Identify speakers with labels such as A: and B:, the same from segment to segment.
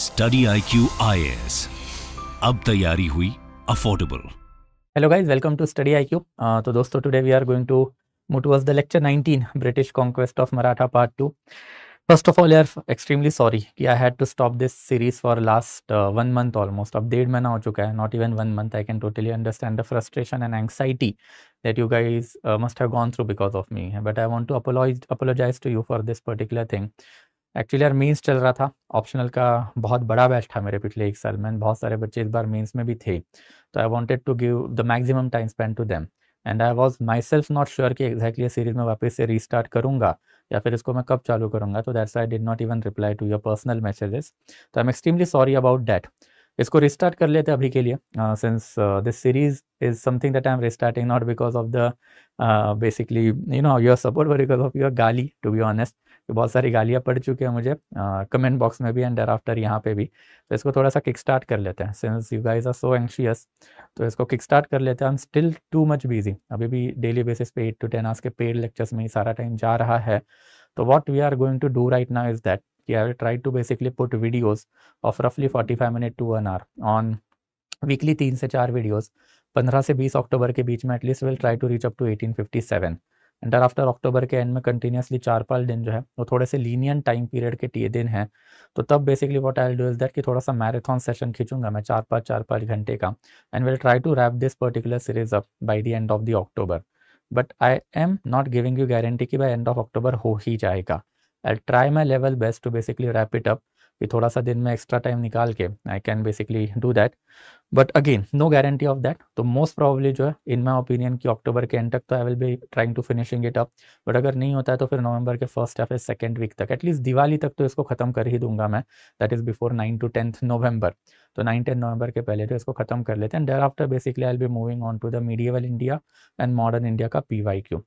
A: Study IQ Q I अब तैयारी हुई affordable hello guys welcome to study I Q तो दोस्तों today we are going to the lecture 19 british conquest of maratha part 2 first of all I am extremely sorry ki i had to stop this series for last uh, one month almost Update डेढ़ महीना हो चुका not even one month i can totally understand the frustration and anxiety that you guys uh, must have gone through because of me but i want to apologize to you for this particular thing actually यार mains चल रहा था optional का बहुत बड़ा batch था मेरे पिछले एक साल में बहुत सारे बच्चे इस बार मेंस में भी थे तो I wanted to give the maximum time spend to them and I was myself not sure कि एग्जैक्टली सीरीज में वापस से रीस्टार्ट करूंगा या फिर इसको मैं कब चालू करूंगा तो that's I did not even reply to your personal messages तो I am extremely sorry about that इसको रिस्टार्ट कर लेते अभी के लिए since this series is something that I am restarting not because of the basically you know your support because of your गाली to be honest तो बहुत सारी गालियाँ पड़ चुकी है मुझे कमेंट बॉक्स में भी एंड डर आफ्टर यहाँ पे भी तो इसको थोड़ा सा किक स्टार्ट कर लेते हैं since you guys are so anxious तो इसको किक स्टार्ट कर लेते हैं हम स्टिल टू मच बिजी अभी भी डेली बेसिस पे एट टू टेन आवर्स के पेड लेक्चर्स में ही सारा टाइम जा रहा है तो what we are going to do right now is that कि I try to basically put videos of रफली forty five minute to one hour on weekly तीन से चार वीडियोज़ पंद्रह से बीस अक्टूबर के बीच में at least will try to reach up to eighteen fifty seven and after October के एंड में कंटिन्यूसली चार पाँच दिन जो है वो थोड़े से लीनियन टाइम पीरियड के टी दिन है तो तब basically what I do is that कि थोड़ा सा मैराथन सेशन खींचूंगा मैं चार पाँच चार पाँच घंटे का and will try to wrap this particular series up by the end of the October but I am not giving you guarantee कि बाई एंड ऑफ अक्टूबर हो ही जाएगा I try my level best to basically wrap it up कि थोड़ा सा दिन में extra time निकाल के I can basically do that but again no guarantee of that तो मोस्ट प्रॉब्ली जो है इन माई ओपिनियन कि अक्टूबर के एंड तक तो I will be trying to finishing it up but अगर नहीं होता है तो फिर नवंबर के फर्स्ट या फिर सेकेंड वीक तक एटलीस्ट दिवाली तक तो इसको खत्म कर ही दूंगा मैं that is before nine to tenth November तो नाइन टेंथ नवंबर के पहले तो इसको खत्म कर लेते हैं thereafter basically I be moving on to the medieval India and modern India का पी वाई क्यू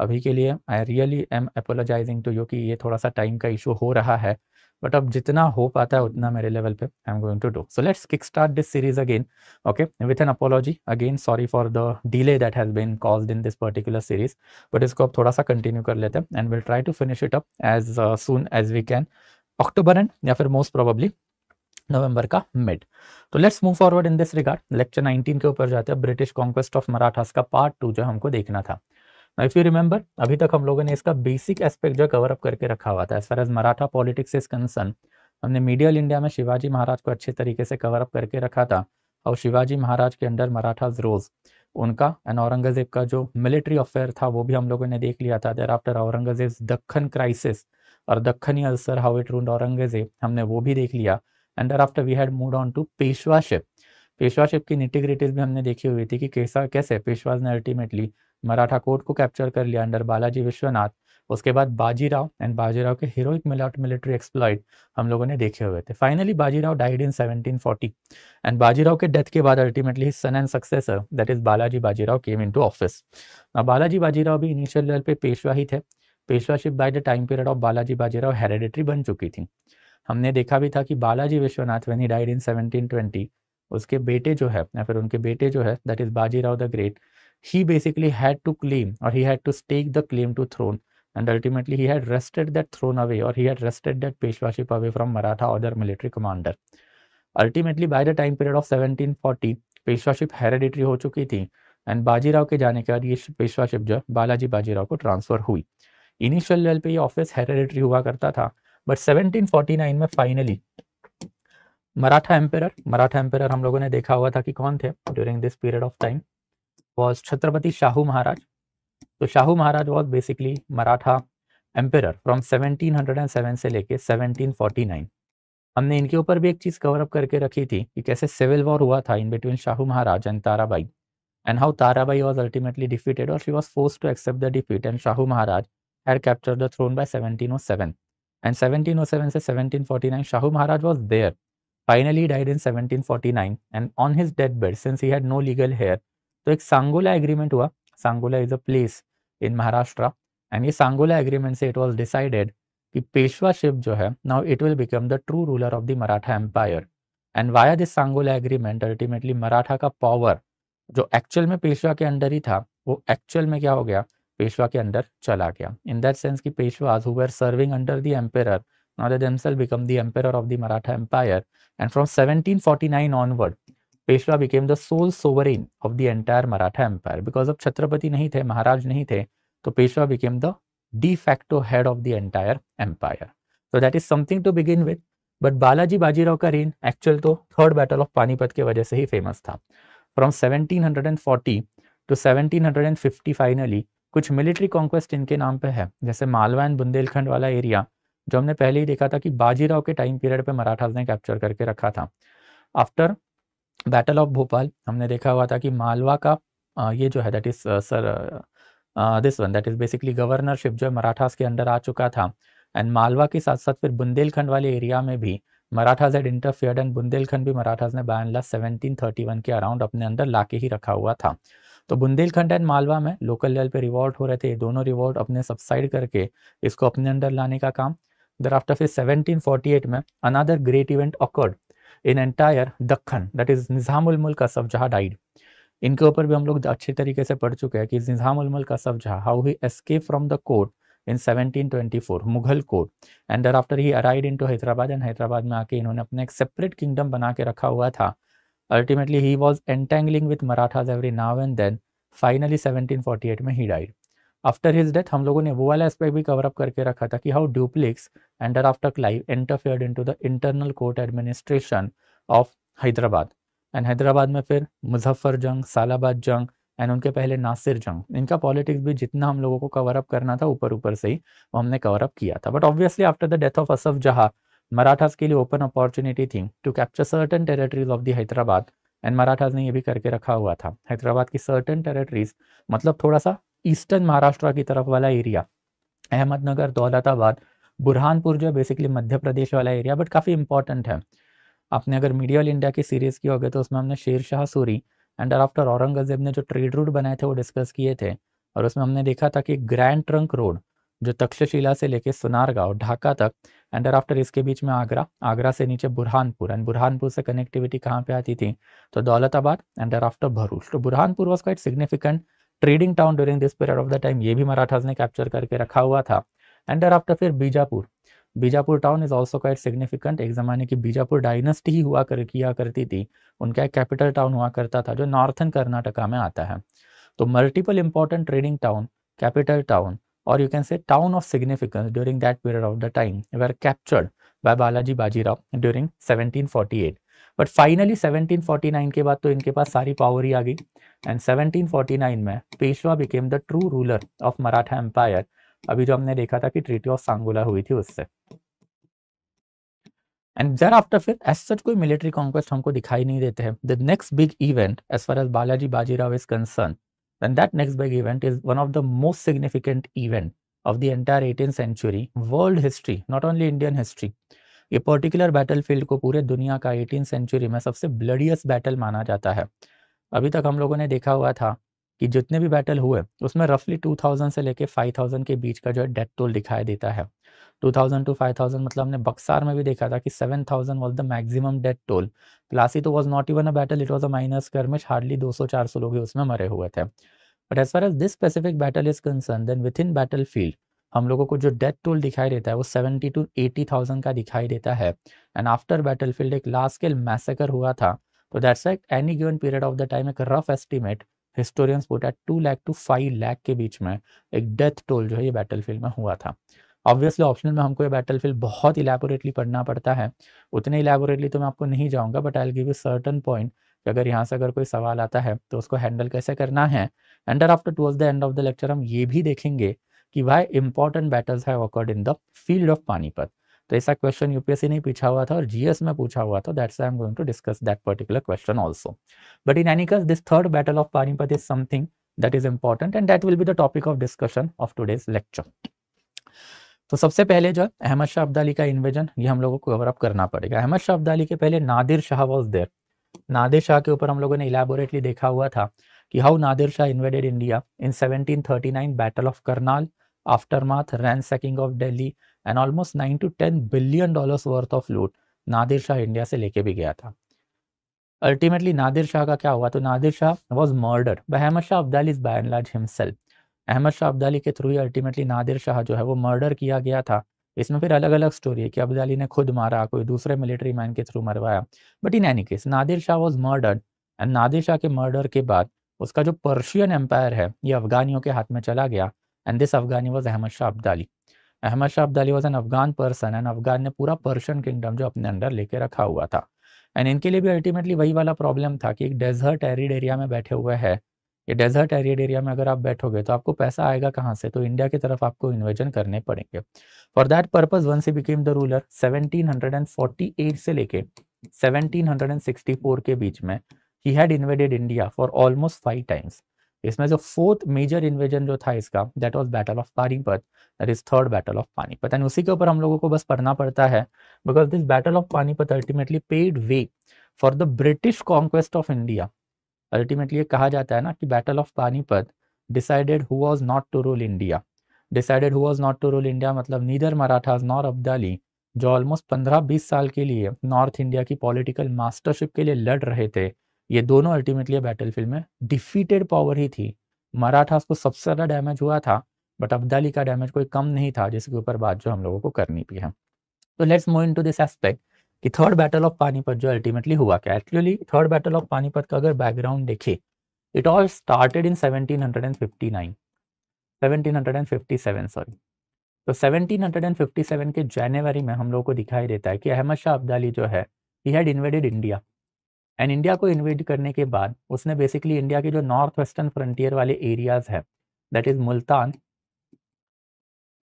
A: अभी के लिए I really am apologizing to you कि ये थोड़ा सा टाइम का इशू हो रहा है बट अब जितना हो पाता है उतना मेरे लेवल पे I am going to do so let's kick start this series again okay with an apology again sorry for the delay that has been caused in this particular series but इसको अब थोड़ा सा continue कर लेते हैं and will try to finish it up as soon as we can October end या फिर most probably November का मिड तो let's move forward in this regard lecture 19 के ऊपर जाते हैं ब्रिटिश कॉन्क्वेस्ट ऑफ मराठास का पार्ट टू जो हमको देखना था इफ़ यू रिमेंबर अभी तक हम लोगों ने इसका बेसिक एस्पेक्ट जो है कवर अप करके रखा हुआ था as far as Maratha politics is concern हमने मीडियल इंडिया में शिवाजी महाराज को अच्छे तरीके से कवर अप करके रखा था और शिवाजी महाराज के अंडर मराठा रोज उनका एंड औरंगजेब का जो मिलिट्री अफेयर था वो भी हम लोगों ने देख लिया था thereafter Aurangzeb Deccan crisis और Deccani ulcer how it ruined Aurangzeb हमने वो भी देख लिया and there thereafter we had moved on to Peshwaship Peshwaship की निटिग्रिटीज भी हमने देखी हुई थी कि कैसा कैसे पेशवाज ने अल्टीमेटली मराठा कोर्ट को कैप्चर कर लिया अंडर बालाजी विश्वनाथ उसके बाद बाजीराव एंड बाजीराव के हीरोइक मिलिट्री एक्सप्लॉइट हम लोगों ने देखे हुए थे finally Bajirao died in 1740 and Bajirao के डेथ के बाद ultimately son and successor that is Balaji Bajirao came into office अब बालाजी बाजीराव भी इनिशियल लेवल पे पेशवा ही थे Peshwaship by the time period of Balaji Bajirao hereditary बन चुकी थी हमने देखा भी था कि Balaji Vishwanath when he died in seventeen उसके बेटे जो है या फिर उनके बेटे जो है that is Bajirao the great he basically had to claim or he had to stake the claim to throne and ultimately he had wrested that throne away or he had wrested that Peshwaship away from Maratha or their military commander. Ultimately by the time period of 1740 peshwaship hereditary ho chuki thi and Bajirao के जाने के बाद ये पेशवाशिप जो बालाजी बाजीराव को transfer हुई initial level पे ये ऑफिस हेरिडिटरी हुआ करता था बट 1749 में finally Maratha empire Maratha empire हम लोगों ने देखा हुआ था कि कौन थे during this period of time was Chhatrapati Shahu Maharaj तो Shahu Maharaj was basically Maratha emperor from 1707 से लेके 1749 हमने इनके ऊपर भी एक चीज़ कवर अप करके रखी थी कि कैसे सिविल वॉर हुआ था in between Shahu Maharaj and Tarabai and how Tarabai was ultimately defeated और she was force to accept the defeat and Shahu Maharaj had capture the throne by 1707 and 1707 से 1749 Shahu Maharaj was there finally died in 1749 and on his death bed since he had no legal heir तो एक Sangola agreement हुआ Sangola is a place in Maharashtra and ये Sangola agreement से it was decided कि Peshwaship जो है now it will become the true ruler of the Maratha empire and via this Sangola agreement ultimately Maratha का power जो एक्चुअल में पेशवा के अंडर ही था वो एक्चुअल में क्या हो गया पेशवा के अंडर चला गया इन दैट सेंस कि Peshwas who were serving under the empire now they themselves become the emperor of the Maratha Empire. And from 1749 onward Peshwa became the sole sovereign of the entire Maratha empire because अब छत्रपति नहीं थे महाराज नहीं थे तो Peshwa became the de facto head of the entire empire तो that is something to begin with but Balaji Bajirao का reign actual तो third battle of Panipat के वजह से ही फेमस था फ्रॉम 1740 टू 1750 फाइनली कुछ मिलिट्री कॉन्क्वेस्ट इनके नाम पे है जैसे मालवा एंड बुंदेलखंड वाला एरिया जो हमने पहले ही देखा था कि बाजीराव के टाइम पीरियड पे मराठास ने कैप्चर करके रखा था आफ्टर बैटल ऑफ भोपाल हमने देखा हुआ था कि मालवा का ये जो है that is sir this one that is basically governorship जो है मराठास के अंडर आ चुका था एंड मालवा के साथ साथ फिर बुंदेलखंड वाले एरिया में भी Marathas had interfere and Bundelkhand भी मराठाज ने बायला सेवनटीन थर्टी वन के अराउंड अपने अंदर लाके ही रखा हुआ था तो बुंदेलखंड एंड मालवा में लोकल लेवल पे रिवॉल्ट हो रहे थे दोनों रिवॉल्ट अपने सबसाइड करके इसको अपने अंदर लाने का काम दर आफ्टर फिर एट में another great event occurred in entire Deccan that is Nizam ul Mulk Asaf Jah died इनके ऊपर भी हम लोग अच्छे तरीके से पढ़ चुके हैं कि Nizam ul Mulk Asaf Jah how he escape from the court in 1724 Mughal court and there thereafter he arrived in to Hyderabad and Hyderabad में आके इन्होंने अपना एक सेपरेट किंगडम बना के रखा हुआ था ultimately he was entangling with Marathas every now and then finally 1748 में he died after his death हम लोगों ने वो वाला एस्पेक्ट भी कवर अप करके रखा था कि how Dupleix and there after Clive interfere in to the internal court administration of Hyderabad and Hyderabad में फिर मुजफ्फर जंग सालाबाद जंग एंड उनके पहले नासिर जंग इनका पॉलिटिक्स भी जितना हम लोगों को कवर अप करना था ऊपर ऊपर से ही वो हमने कवर अप किया था but obviously after the death of Asaf Jah Marathas के लिए ओपन अपॉर्चुनिटी थी to capture certain territories of the Hyderabad and Marathas ने ये भी करके रखा हुआ था हैदराबाद की सर्टन टेरेटरीज मतलब थोड़ा सा ईस्टर्न महाराष्ट्र की तरफ वाला एरिया अहमदनगर दौलताबाद बुरहानपुर जो है बेसिकली मध्य प्रदेश वाला एरिया बट काफ़ी इंपॉर्टेंट है आपने अगर ऑल इंडिया की सीरीज़ की होगी तो उसमें हमने शेर शाह सूरी एंड आफ्टर औरंगज़ेब ने जो ट्रेड रूट बनाए थे वो डिस्कस किए थे और उसमें हमने देखा था कि ग्रैंड ट्रंक रोड जो तक्षशिला से लेके सुनारगांव ढाका तक एंड आफ्टर इसके बीच में आगरा आगरा से नीचे बुरहानपुर एंड बुरहानपुर से कनेक्टिविटी कहाँ पे आती थी तो दौलताबाद एंड आफ्टर भरूच तो Burhanpur was quite significant trading town during this period of the time ये भी मराठाज ने कैप्चर करके रखा हुआ था एंड आफ्टर फिर Bijapur Bijapur town is also quite significant एक जमाने की बीजापुर डायनेस्टी ही हुआ कर किया करती थी उनका एक कैपिटल टाउन हुआ करता था जो नॉर्थन कर्नाटका में आता है तो multiple important trading town capital town और you can say town of significance during that period of the time they are captured by during seventeen forty eight but finally 1749 के बाद तो इनके पास सारी पावर ही आ गई एंड 1749 में Peshwa became the true ruler of Maratha empire अभी जो हमने देखा था कि ट्रीटी ऑफ सांगोला हुई थी उससे एंड जर आफ्टर फिर एज सच कोई मिलिट्री कॉन्क्वेस्ट हमको दिखाई नहीं देते हैं the next big event as far as Balaji Bajirao is concern and that next big event is one of the most significant event of the entire eighteen century world history not only Indian history ये particular battlefield को पूरे दुनिया का eighteen century में सबसे ब्लडियस battle माना जाता है अभी तक हम लोगों ने देखा हुआ था कि जितने भी बैटल हुए उसमें रफली 2000 से लेके 5000 के बीच का जो है डेथ टोल दिखाई देता है 2000 टू 5000 मतलब हमने बक्सार में भी देखा था कि 7000 thousand was the maximum death toll Plassey तो was not even a battle it was a minor कर स्कर्मिश हार्डली 200 400 लोग उसमें मरे हुए थे but as far as this specific battle is concern then within battlefield हम लोगों को जो डेथ टोल दिखाई देता है वो सेवेंटी टू एटी थाउजेंड का दिखाई देता है एंड आफ्टर बैटल फील्ड एक लास्ट स्केल मैसेकर हुआ था तो that's like any given period of the time एक rough estimate historians put at two lakh to five lakh के बीच में एक डेथ टोल जो है ये बैटल फील्ड में हुआ था ऑब्वियसली ऑप्शनल में हमको ये बैटल फील्ड बहुत इलेबोरेटली पढ़ना पड़ता है उतने इलेबोरेटली तो मैं आपको नहीं जाऊँगा but I give you certain point कि अगर यहाँ से अगर कोई सवाल आता है तो उसको हैंडल कैसे करना है and there after towards the end of the lecture हम ये भी देखेंगे कि भाई important battles have occurred in the field of Panipat तो ऐसा क्वेश्चन यूपीएससी ने पूछा हुआ था और जीएस में पूछा हुआ था that's I am going to discuss that particular question also but in any case this third battle of Panipat is something that is important and that will be the topic of discussion of today's lecture तो सबसे पहले जो अहमद शाह अब्दाली का invasion ये हम लोगों को cover up करना पड़ेगा अहमद शाह अब्दाली के पहले नादिर शाह वॉज देर नादिर शाह के ऊपर हम लोगों ने इलेबोरेटली देखा हुआ था कि how Nadir Shah invaded India in 1739 battle Battle of Karnal, ran sacking of Delhi and almost 9 to 10 billion dollars worth of loot Nadir Shah India से लेके भी गया था अल्टीमेटली नादिर शाह का क्या हुआ तो Nadir Shah was murder by Ahmad Shah Abdali is by large himself Ahmad Shah Abdali के थ्रू ही अल्टीमेटली नादिर शाह जो है वो मर्डर किया गया था इसमें फिर अलग अलग स्टोरी है कि अब्दाली ने खुद मारा कोई दूसरे मिलिट्री मैन के थ्रू मरवाया but in any case Nadir Shah was murdered and Nadir Shah के मर्डर के बाद उसका जो पर्शियन एम्पायर है ये अफगानियों के हाथ में चला गया and this Afghani was Ahmad Shah Abdali Ahmad Shah Abdali was an Afghan person and Afghan ने पूरा पर्शियन किंगडम जो अपने अंडर लेके रखा हुआ था एंड इनके लिए भी अल्टीमेटली वही वाला प्रॉब्लम था कि एक डेजर्ट एरिड एरिया में बैठे हुए है ये डेजर्ट एरिड एरिया में अगर आप बैठोगे तो आपको पैसा आएगा कहाँ से तो इंडिया की तरफ आपको इन्वेजन करने पड़ेंगे for that purpose once became the ruler 1748 से लेके 1764 के बीच में he had invaded India for almost five times इसमें जो फोर्थ मेजर इन्वेजन जो था इसका that was battle of Panipat that is third battle of Panipat and उसी के ऊपर हम लोगों को बस पढ़ना पड़ता है because this battle of Panipat ultimately paved way for the British conquest of India ultimately ये कहा जाता है ना कि battle of Panipat decided who was not to rule India decided who was not to rule India मतलब नीदर मराठाज नॉर अब्दाली जो almost पंद्रह बीस साल के लिए नॉर्थ इंडिया की पॉलिटिकल मास्टरशिप के लिए लड़ रहे थे ये दोनों अल्टीमेटली बैटल फील्ड में डिफीटेड पावर ही थी मराठास को सबसे ज़्यादा डैमेज हुआ था बट अब्दाली का डैमेज कोई कम नहीं था जिसके ऊपर बात जो हम लोगों को करनी भी है तो let's move into this aspect कि थर्ड बैटल ऑफ पानीपत जो अल्टीमेटली हुआ क्या actually third battle of Panipat का अगर बैकग्राउंड देखे it all started in seventeen seventeen hundred hundred and and fifty nine fifty seven sorry तो seventeen hundred and fifty seven के जनवरी में हम लोगों को दिखाई देता है कि अहमद शाह अब्दाली जो है he had invaded India and India को इन्वेड करने के बाद उसने बेसिकली इंडिया के जो नॉर्थ वेस्टर्न फ्रंटियर वाले एरियाज है that is Multan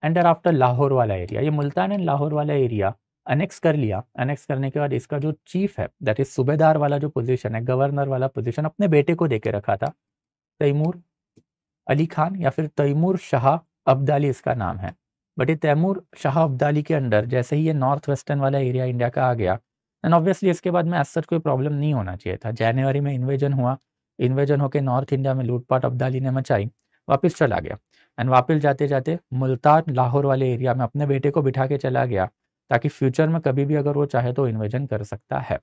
A: and after Lahore वाला एरिया ये मुल्तान एंड लाहौर वाला एरिया अनेक्स कर लिया अनेक्स करने के बाद इसका जो चीफ है दैट इज सूबेदार वाला जो पोजिशन है गवर्नर वाला पोजिशन अपने बेटे को देके रखा था तैमूर अली खान या फिर तैमूर शाह अब्दाली इसका नाम है बट ये तैमूर शाह अब्दाली के अंडर जैसे ही ये नॉर्थ वेस्टर्न वाला एरिया इंडिया का आ गया एंड ऑब्वियसली इसके बाद में एज कोई प्रॉब्लम नहीं होना चाहिए था जनवरी में इन्वेजन हुआ इन्वेजन होकर नॉर्थ इंडिया में लूटपाट अब्दाली ने मचाई वापस चला गया एंड वापस जाते जाते मुल्तान लाहौर वाले एरिया में अपने बेटे को बिठा के चला गया ताकि फ्यूचर में कभी भी अगर वो चाहे तो इन्वेजन कर सकता है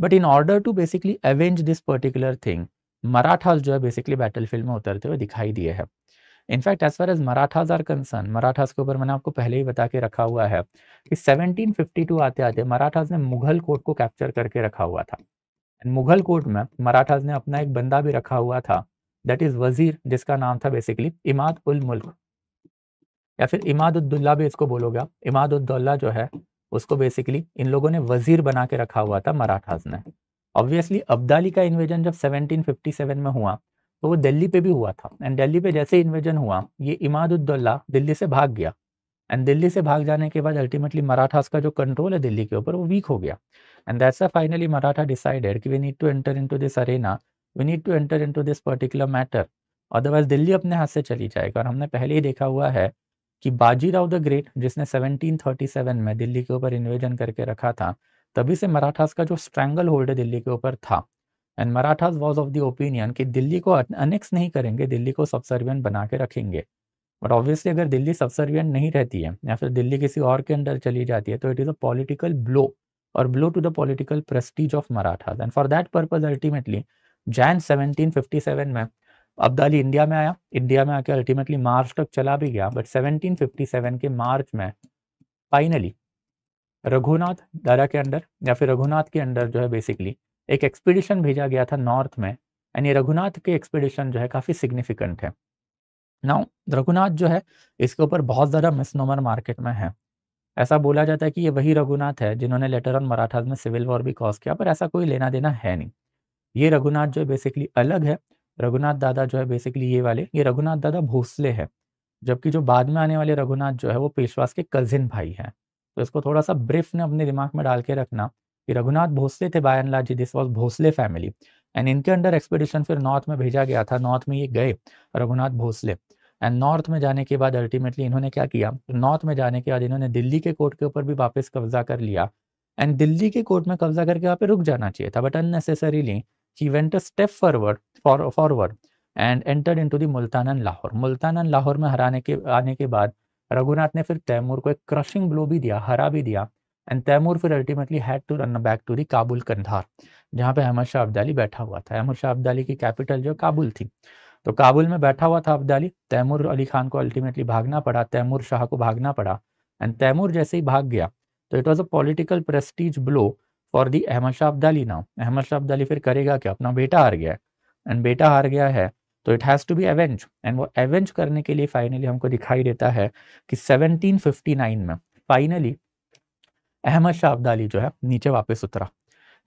A: but in order to basically avenge this particular thing Maratha जो है बेसिकली बैटल फील्ड में उतरते हुए दिखाई दिए हैं in fact as far as Marathas are concern Marathas के ऊपर मैंने आपको पहले ही बता के रखा हुआ है कि 1752 आते आते मराठाज ने मुगल कोर्ट को कैप्चर करके रखा हुआ था एंड मुगल कोर्ट में मराठाज ने अपना एक बंदा भी रखा हुआ था दैट इज वजीर जिसका नाम था बेसिकली इमाद उल मुल्क या फिर इमादुद्दुल्ला भी इसको बोलोगे आप इमादुद्दौला जो है उसको बेसिकली इन लोगों ने वजीर बना के रखा हुआ था मराठाज ने ऑब्वियसली अब्दाली का इन्वेजन जब 1757 में हुआ तो वो दिल्ली पे भी हुआ था एंड दिल्ली पे जैसे इन्वेजन हुआ ये इमादुद्दौला दिल्ली से भाग गया एंड दिल्ली से भाग जाने के बाद अल्टीमेटली मराठास का जो कंट्रोल है दिल्ली के ऊपर वो वीक हो गया and that's a finally Maratha decided कि we need to enter into this arena we need to enter into this particular matter otherwise Delhi अपने हाथ से चली जाएगा और हमने पहले ही देखा हुआ है कि बाजीराव द ग्रेट जिसने सेवन में दिल्ली के ऊपर इन्वेजन करके रखा था तभी से मराठास का जो स्ट्रैंगल होल्ड दिल्ली के ऊपर था and Marathas was of the opinion कि दिल्ली को अनेक्स नहीं करेंगे दिल्ली को सबसर्वियन बना के रखेंगे बट ऑब्वियसली अगर दिल्ली सबसर्वियन नहीं रहती है या फिर दिल्ली किसी और के अंडर चली जाती है तो it is a political blow और blow to the political prestige of Marathas and for that purpose ultimately जैन सेवनटीन फिफ्टी सेवन में अब्दाली इंडिया में आया इंडिया में आके अल्टीमेटली मार्च तक चला भी गया बट सेवनटीन फिफ्टी सेवन के मार्च में फाइनली रघुनाथ दादा के अंडर या फिर रघुनाथ के अंडर जो है बेसिकली एक एक्सपीडिशन भेजा गया था नॉर्थ में एंड ये रघुनाथ के एक्सपीडिशन जो है काफ़ी सिग्निफिकेंट है नाउ रघुनाथ जो है इसके ऊपर बहुत ज़्यादा मिसनोमर मार्केट में है ऐसा बोला जाता है कि ये वही रघुनाथ है जिन्होंने लेटर ऑन मराठाज में सिविल वॉर भी कॉज किया पर ऐसा कोई लेना देना है नहीं ये रघुनाथ जो है बेसिकली अलग है रघुनाथ दादा जो है बेसिकली ये वाले ये रघुनाथ दादा भोसले है जबकि जो बाद में आने वाले रघुनाथ जो है वो पेशवास के कजिन भाई है तो इसको थोड़ा सा ब्रीफ ने अपने दिमाग में डाल के रखना रघुनाथ भोसले थे by and this was Bhosle family and इनके अंडर एक्सपेडिशन फिर नॉर्थ में भेजा गया था नॉर्थ में ये गए रघुनाथ भोसले एंड नॉर्थ में जाने के बाद अल्टीमेटली इन्होंने क्या किया नॉर्थ में जाने के बाद इन्होंने दिल्ली के कोर्ट के ऊपर भी वापस कब्जा कर लिया एंड दिल्ली के कोर्ट में कब्जा करके वहाँ पे रुक जाना चाहिए था but unnecessarily he went a step forward forward and enter into the Multan and Lahore Multan and Lahore में हराने के आने के बाद रघुनाथ ने फिर तैमूर को एक क्रशिंग ब्लो भी दिया हरा भी दिया एंड तैमूर फिर ultimately had to run back to the Kabul Kandahar जहाँ पे अहमद शाह अब्दाली बैठा हुआ था अहमद शाह अब्दाली की कैपिटल जो काबुल थी तो काबुल में बैठा हुआ था अब्दाली तैमूर अली खान को अल्टीमेटली भागना पड़ा तैमूर शाह को भागना पड़ा एंड तैमूर जैसे ही भाग गया तो it was a political prestige blow for the Ahmad Shah Abdali now Ahmad Shah Abdali फिर करेगा क्या अपना बेटा हार गया एंड बेटा हार गया है तो it has to be avenge and वो एवेंज करने के लिए फाइनली हमको दिखाई देता है कि 1759 में फाइनली अहमद शाह अब्दाली जो है नीचे वापस उतरा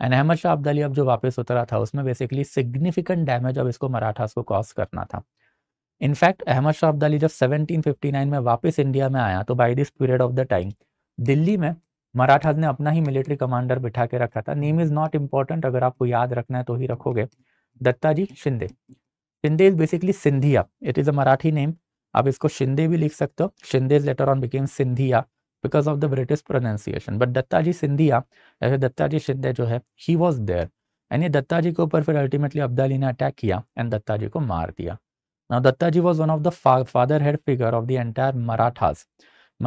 A: एंड अहमद शाह अब्दाली अब जो वापस उतरा था उसमें बेसिकली सिग्निफिकेंट डैमेज अब इसको मराठास को कॉज करना था इनफैक्ट अहमद शाह अब्दाली जब 1759 में वापस इंडिया में आया तो by this period of the time Delhi में मराठाज ने अपना ही मिलिट्री कमांडर बिठा के रखा था नेम इज नॉट इम्पॉर्टेंट अगर आपको याद रखना है तो ही रखोगे Dattaji Shinde Shinde is basically Scindia it is a Marathi name आप इसको शिंदे भी लिख सकते हो Shinde is later on became Scindia because of the British pronunciation. But Dattaji Sindhya, जैसे दत्ताजी शिंदे जो है ही वॉज देयर एंड ये दत्ताजी के ऊपर फिर अल्टीमेटली अब्दाली ने अटैक किया एंड दत्ताजी को मार दिया Now, Dattaji was one of the father head figure of the entire Marathas.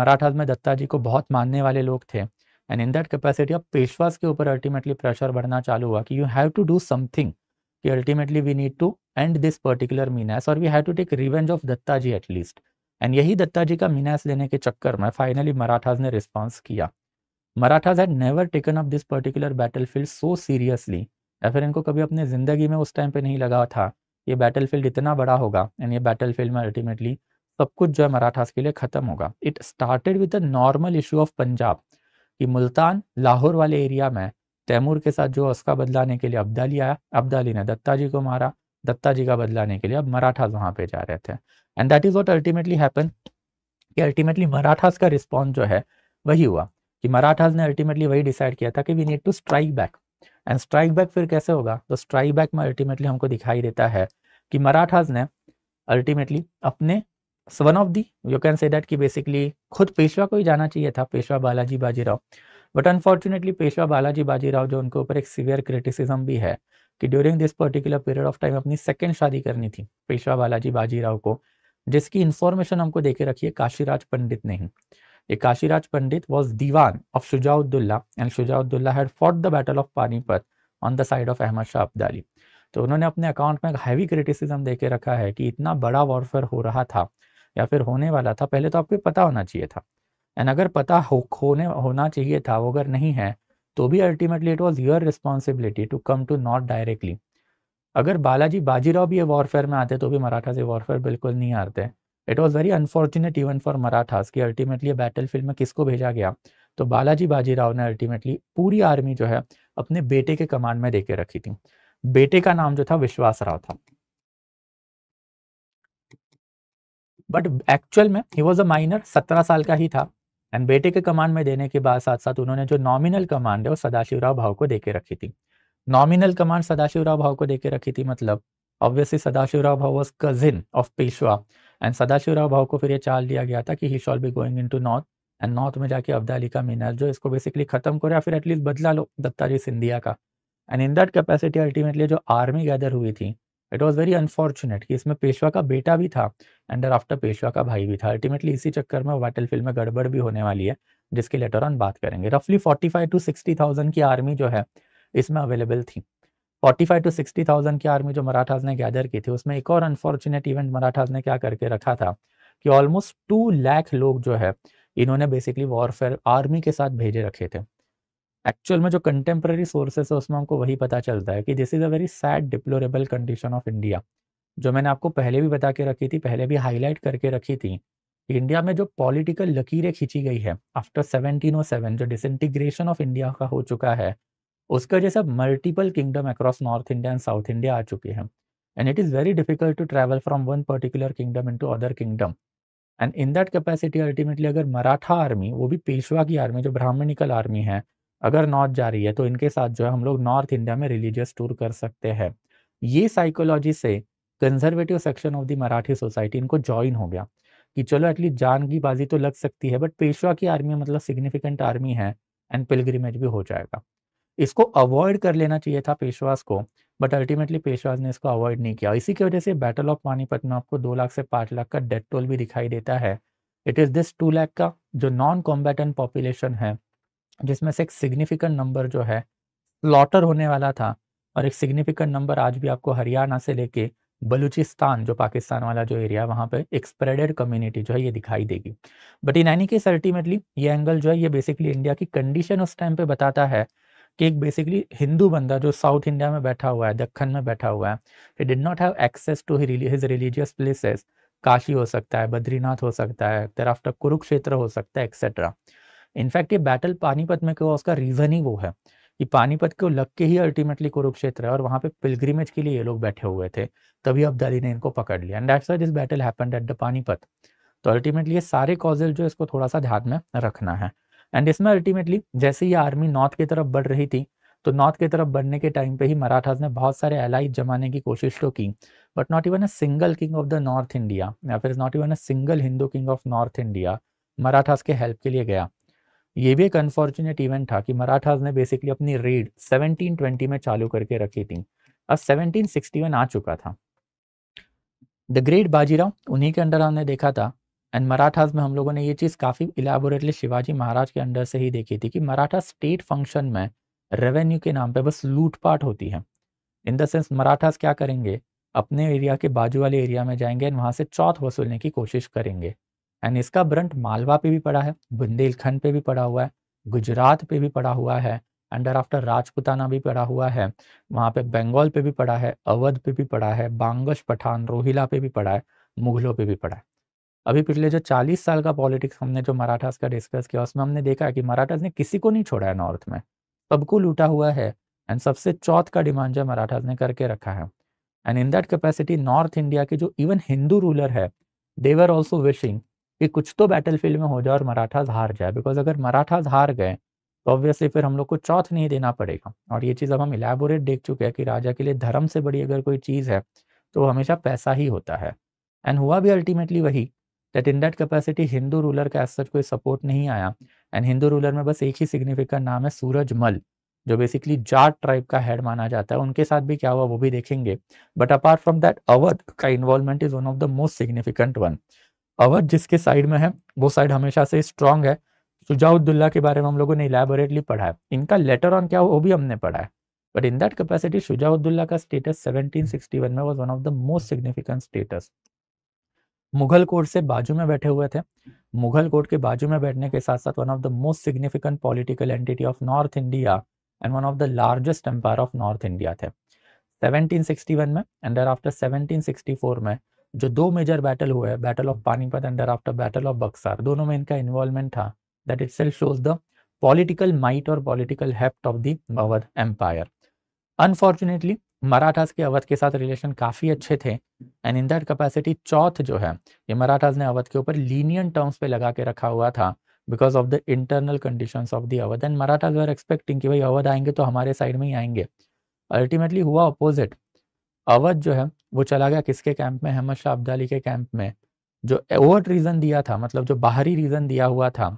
A: Marathas में दत्ताजी को बहुत मानने वाले लोग थे and in that capacity of Peshwas के ऊपर अल्टीमेटली प्रेशर बढ़ना चालू हुआ कि you have to do something ultimately we need to end this particular menace और we have to take revenge of Dattaji at least and यही दत्ता जी का मीनास लेने के चक्कर में फाइनली मराठाज ने रिस्पॉन्स किया Marathas had never taken up this particular battle field so seriously या फिर इनको कभी अपने ज़िंदगी में उस टाइम पे नहीं लगा था ये बैटल फील्ड इतना बड़ा होगा एंड ये बैटल फील्ड में अल्टीमेटली सब कुछ जो है मराठास के लिए ख़त्म होगा it started with normal issue of Punjab कि मुल्तान लाहौर वाले एरिया में तैमूर के साथ जो उसका बदलाने के लिए अब्दाली आया अब्दाली ने दत्ता जी को मारा दत्ता जी का बदलाने के लिए अब मराठास वहाँ पे जा रहे थे and that is what ultimately happen कि अल्टीमेटली मराठास का रिस्पॉन्स जो है वही हुआ कि मराठास ने अल्टीमेटली वही डिसाइड किया था कि we need to strike back and strike back फिर कैसे होगा तो स्ट्राइक बैक में अल्टीमेटली हमको दिखाई देता है कि मराठास ने अल्टीमेटली अपने one of the you can say that कि बेसिकली खुद पेशवा को ही जाना चाहिए था पेशवा बालाजी बाजीराव बट अनफॉर्चुनेटली पेशवा बालाजी बाजीराव जो उनके ऊपर एक सीवियर क्रिटिसिज्म भी है कि during this particular period of time अपनी सेकेंड शादी करनी थी पेशवा बालाजी बाजीराव को जिसकी इंफॉर्मेशन हमको देके है काशीराज पंडित ने ही ये Kashiraj Pandit was Diwan of Shujauddaula and Shujauddaula had fought the battle of Panipat on the side of Ahmad Shah Abdali तो उन्होंने अपने अकाउंट में हैवी क्रिटिसिज्म देके रखा है कि इतना बड़ा वॉरफेयर हो रहा था या फिर होने वाला था पहले तो आपको पता होना चाहिए था एंड अगर पता हो होने होना चाहिए था वो अगर नहीं है तो भी ultimately it was your responsibility to come to not directly अगर बालाजी बाजीराव भी ये वॉरफेयर में आते तो भी मराठा से वॉरफेयर बिल्कुल नहीं हारते it was very unfortunate even for Marathas कि अल्टीमेटली बैटल फील्ड में किसको भेजा गया तो बालाजी बाजीराव ने अल्टीमेटली पूरी आर्मी जो है अपने बेटे के कमांड में देके रखी थी बेटे का नाम जो था विश्वास राव था बट एक्चुअल में ही वॉज अ माइनर सत्रह साल का ही था एंड बेटे के कमांड में देने के बाद साथ साथ उन्होंने जो नॉमिनल कमांड है वो सदाशिवराव भाव को देके रखी थी नॉमिनल कमांड सदाशिवराव भाव को देकर रखी थी मतलब obviously Sadashivrao Bhau was cousin of Peshwa and Sadashivrao Bhau को फिर ये चाल दिया गया था कि he shall be going into north and north में जाके अब्दाली का मीनार जो इसको बेसिकली खत्म करो या फिर एटलीस्ट बदला लो दत्ताजी सिंधिया का and in that capacity ultimately जो आर्मी गैदर हुई थी इट वॉज वेरी अनफॉर्चुनेट कि इसमें पेशवा का बेटा भी था एंड आफ्टर पेशवा का भाई भी था अल्टीमेटली इसी चक्कर में बैटल फील्ड में गड़बड़ भी होने वाली है जिसके लेटर ऑन बात करेंगे रफली forty five to sixty thousand की आर्मी जो है इसमें अवेलेबल थी 45 टू थाउजेंड की आर्मी जो मराठास ने गैदर की थी उसमें एक और अनफॉर्चुनेट इवेंट मराठास ने क्या करके रखा था कि ऑलमोस्ट टू लैख लोग जो है इन्होंने बेसिकली वॉरफेयर आर्मी के साथ भेजे रखे थे एक्चुअल में जो कंटेम्प्रेरी सोर्सेस है उसमें हमको वही पता चलता है कि this is a very sad deplorable condition of India जो मैंने आपको पहले भी बता के रखी थी पहले भी हाईलाइट करके रखी थी इंडिया में जो पॉलिटिकल लकीरें खींची गई है आफ्टर 1707 जो डिसइंटीग्रेशन ऑफ इंडिया का हो चुका है उसके जैसा multiple kingdom across north India and south India आ चुके हैं and it is very difficult to travel from one particular kingdom into other kingdom and in that capacity ultimately अगर मराठा आर्मी वो भी पेशवा की आर्मी जो ब्राह्मणिकल आर्मी है अगर नॉर्थ जा रही है तो इनके साथ जो है हम लोग नॉर्थ इंडिया में रिलीजियस टूर कर सकते हैं ये साइकोलॉजी से conservative section of the Marathi society इनको ज्वाइन हो गया कि चलो एटलीस्ट जान की बाजी तो लग सकती है बट पेशवा की आर्मी मतलब सिग्निफिकेंट आर्मी है एंड पिलग्रीमेज भी हो जाएगा इसको अवॉइड कर लेना चाहिए था पेशवास को बट अल्टीमेटली पेशवास ने इसको अवॉइड नहीं किया इसी की वजह से बैटल ऑफ पानीपत में आपको दो लाख से पांच लाख का डेथ टोल भी दिखाई देता है it is this two lakh का जो नॉन कॉम्बैटेंट पॉपुलेशन है जिसमें से एक सिग्निफिकेंट नंबर जो है लॉटर होने वाला था और एक सिग्निफिकेंट नंबर आज भी आपको हरियाणा से लेके बलूचिस्तान जो पाकिस्तान वाला जो एरिया वहां पे एक स्प्रेडेड कम्युनिटी जो है ये दिखाई देगी but in any case ultimately ये एंगल जो है ये बेसिकली इंडिया की कंडीशन उस टाइम पे बताता है कि एक बेसिकली हिंदू बंदा जो साउथ इंडिया में बैठा हुआ है दखन में बैठा हुआ है he did not have access to his religious places Kashi हो सकता है बद्रीनाथ हो सकता है तेराफ्टर कुरुक्षेत्र हो सकता है एक्सेट्रा इनफैक्ट ये बैटल पानीपत में क्यों उसका रीज़न ही वो है कि पानीपत को लग के ही अल्टीमेटली कुरुक्षेत्र है और वहाँ पे पिलग्रिमेज के लिए ये लोग बैठे हुए थे तभी अब्दाली ने इनको पकड़ लिया and that's this battle happened at the Panipat तो अल्टीमेटली ये सारे कॉजेल जो इसको थोड़ा सा ध्यान में रखना है एंड इसमें अल्टीमेटली जैसे ही आर्मी नॉर्थ की तरफ बढ़ रही थी तो नॉर्थ की तरफ बढ़ने के टाइम पे ही मराठास ने बहुत सारे एलाइज जमाने की कोशिश तो की but not even a single king of the north India या फिर not even a single Hindu king of north India Marathas के हेल्प के लिए गया ये भी एक अनफॉर्चुनेट इवेंट था कि मराठास ने बेसिकली अपनी रेड 1720 में चालू करके रखी थी अब 1761 आ चुका था द ग्रेट बाजीराव उन्हीं के अंडर हमने देखा था एंड मराठास में हम लोगों ने ये चीज़ काफ़ी इलाबोरेटली शिवाजी महाराज के अंडर से ही देखी थी कि मराठा स्टेट फंक्शन में रेवेन्यू के नाम पे बस लूटपाट होती है इन द सेंस मराठास क्या करेंगे अपने एरिया के बाजू वाले एरिया में जाएंगे एंड वहाँ से चौथ वसूलने की कोशिश करेंगे एंड इसका ब्रंट मालवा पे भी पड़ा है बुंदेलखंड पे भी पड़ा हुआ है गुजरात पे भी पड़ा हुआ है अंडर आफ्टर राजपुताना भी पड़ा हुआ है वहाँ पे बंगाल पे भी पड़ा है अवध पे भी पड़ा है बांगश पठान रोहिला पे भी पड़ा है मुगलों पे भी पड़ा है अभी पिछले जो 40 साल का पॉलिटिक्स हमने जो मराठास का डिस्कस किया उसमें हमने देखा कि मराठास ने किसी को नहीं छोड़ा है नॉर्थ में सबको लूटा हुआ है एंड सबसे चौथ का डिमांड जो मराठास ने करके रखा है and in that capacity north India के जो इवन हिंदू रूलर है देवर ऑल्सो विशिंग कि कुछ तो बैटल फील्ड में हो जाए और मराठास हार जाए बिकॉज अगर मराठास हार गए तो ऑब्वियसली फिर हम लोग को चौथ नहीं देना पड़ेगा और ये चीज़ अब हम इलेबोरेट देख चुके हैं कि राजा के लिए धर्म से बड़ी अगर कोई चीज़ है तो हमेशा पैसा ही होता है एंड हुआ भी अल्टीमेटली वही that in that capacity Hindu ruler का एज सच कोई सपोर्ट नहीं आया एंड हिंदू रूलर में बस एक ही सिग्निफिकेंट नाम है सूरज मल जो बेसिकली जाट ट्राइब का हेड माना जाता है उनके साथ भी क्या हुआ वो भी देखेंगे but apart from that Awadh का involvement is one of the most significant one Awadh जिसके साइड में है वो साइड हमेशा से स्ट्रांग है सुजाउद्दुल्ला के बारे में हम लोगों ने इलेबोरेटली पढ़ा है इनका लेटर ऑन क्या हुआ वो भी हमने पढ़ा है but in that capacity Shujauddaula का स्टेटस 1761 में was one of the most significant status Mughal court से बाजू में बैठे हुए थे मुगल कोर्ट के बाजू में बैठने के साथ साथ one of the most significant political entity of north India and one of the largest empire of north India थे 1761 में एंड आफ्टर 1764 में जो दो मेजर बैटल हुए battle of Panipat and after battle of Buxar दोनों में इनका इन्वॉल्वमेंट था that it shows the political might और political heft of the Magadh empire unfortunately Marathas के अवध के साथ रिलेशन काफ़ी अच्छे थे and in that capacity chauth जो है ये मराठास ने अवध के ऊपर लीनियन टर्म्स पे लगा के रखा हुआ था because of the internal condition of the Awadh and Marathas were expecting कि भाई अवध आएंगे तो हमारे साइड में ही आएंगे अल्टीमेटली हुआ अपोजिट अवध जो है वो चला गया किसके कैंप में अहमद शाह अब्दाली के कैंप में जो ओवर रीज़न दिया था मतलब जो बाहरी रीज़न दिया हुआ था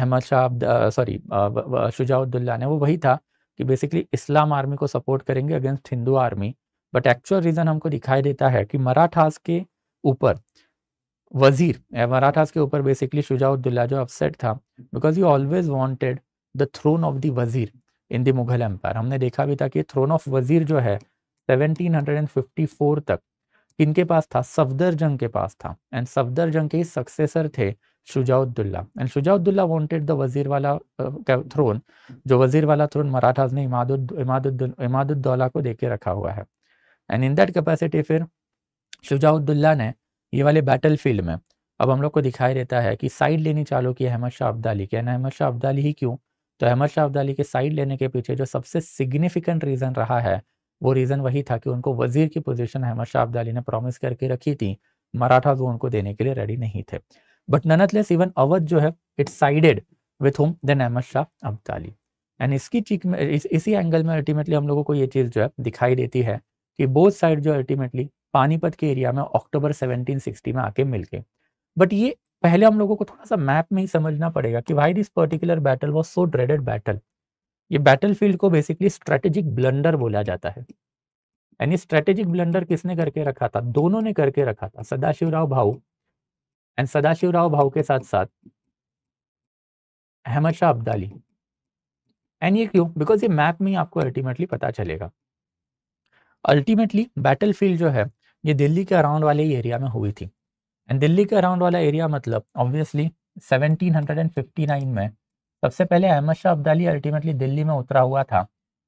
A: अहमद शाह सॉरी शुजाउद्दुल्ला ने वो वही था कि बेसिकली इस्लाम आर्मी को सपोर्ट करेंगे against Hindu army but actual reason हमको दिखाई देता है कि मराठास के ऊपर वजीर मराठास के ऊपर बेसिकली शुजाउद्दुल्ला जो अपसेट था because you always wanted the throne of the wazir in the Mughal empire हमने देखा भी था कि थ्रोन ऑफ वजीर जो है 1754 तक इनके पास था सफदर जंग के पास था एंड सफदर जंग के सक्सेसर थे Shujauddaula and Shujauddaula wanted the wazir वाला थ्रोन जो वजीर वाला थ्रोन मराठाज ने इमादुद्दौला को देके रखा हुआ है एंड इन दैट कैपेसिटी फिर शुजाउद्दुल्ला ने ये वाले बैटल फील्ड में अब हम लोग को दिखाई देता है कि साइड लेनी चालू की अहमद शाह अब्दाली की अहमद शाह अब्दाली ही क्यों तो अहमद शाह अब्दाली के साइड लेने के पीछे जो सबसे सिग्निफिकेंट रीज़न रहा है वो रीज़न वही था कि उनको वजीर की पोजीशन अहमद शाह अब्दाली ने प्रॉमिस करके रखी थी मराठा जो उनको देने के लिए रेडी नहीं थे But nonetheless, इवन अवध जो है it sided with whom then Ahmad Shah Abdali and इसकी चीक में इस, इसी एंगल में अल्टीमेटली हम लोगों को ये चीज़ जो है दिखाई देती है कि बोथ साइड जो अल्टीमेटली पानीपत के एरिया में अक्टूबर 1760 में आके मिल गए बट ये पहले हम लोगों को थोड़ा सा मैप में ही समझना पड़ेगा कि why this particular battle was so dreaded battle ये बैटल को बेसिकली स्ट्रेटेजिक ब्लंडर बोला जाता है यानी स्ट्रेटेजिक ब्लंडर किसने करके रखा था दोनों ने करके रखा था सदाशिवराव भाऊ एंड सदाशिवराव भाव के साथ साथ अहमद शाह अब्दाली एंड ये क्यों बिकॉज ये मैप में आपको अल्टीमेटली पता चलेगा अल्टीमेटली बैटलफील्ड जो है ये दिल्ली के अराउंड वाले ही एरिया में हुई थी एंड दिल्ली के अराउंड वाला एरिया मतलब ऑब्वियसली 1759 में सबसे पहले अहमद शाह अब्दाली अल्टीमेटली दिल्ली में उतरा हुआ था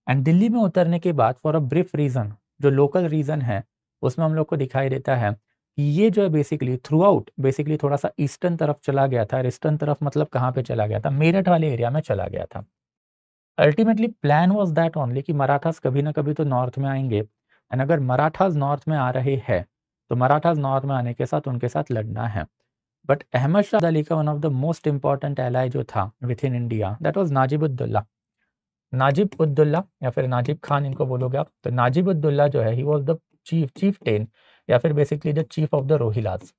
A: एंड दिल्ली में उतरने के बाद फॉर अ ब्रीफ रीज़न जो लोकल रीज़न है उसमें हम लोग को दिखाई देता है ये जो है बेसिकली थ्रू आउट बेसिकली थोड़ा सा ईस्टर्न तरफ चला गया था ईस्टर्न तरफ मतलब कहाँ पे चला गया था मेरठ वाले एरिया में चला गया था ultimately plan was that only कि मराठास कभी ना कभी तो नॉर्थ में आएंगे एंड अगर मराठास नॉर्थ में आ रहे हैं तो मराठास नॉर्थ में आने के साथ उनके साथ लड़ना है बट अहमद शाह अली का one of the most important ally जो था with in India that was Najibuddaula Najib Uddaula या फिर नाजिब खान इनको बोलोगे आप तो नाजिब उद्दुल्ला जो है he was the chief chieftain या फिर basically the chief of the Rohillas